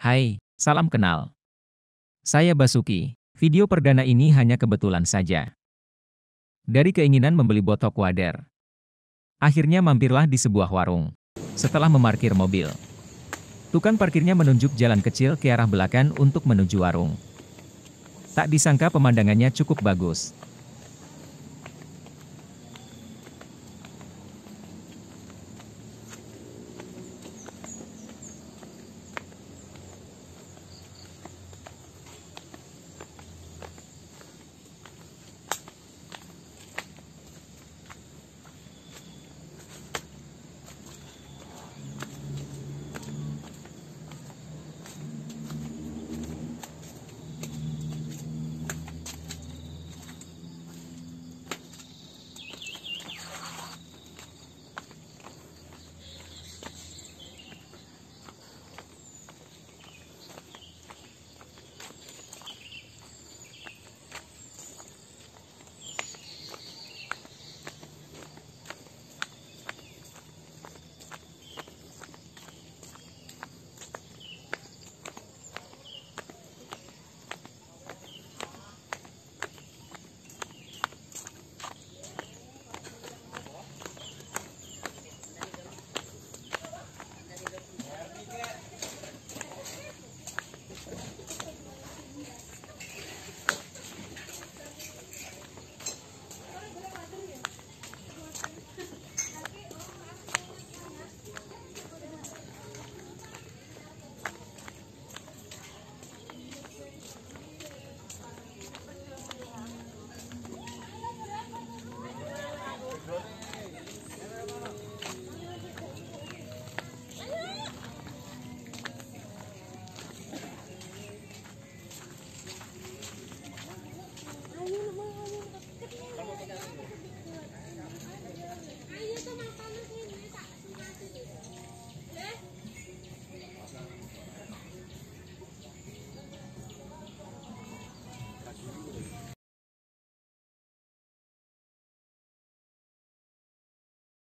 Hai, salam kenal. Saya Basuki. Video perdana ini hanya kebetulan saja. Dari keinginan membeli botok wader. Akhirnya mampirlah di sebuah warung. Setelah memarkir mobil. Tukang parkirnya menunjuk jalan kecil ke arah belakang untuk menuju warung. Tak disangka pemandangannya cukup bagus.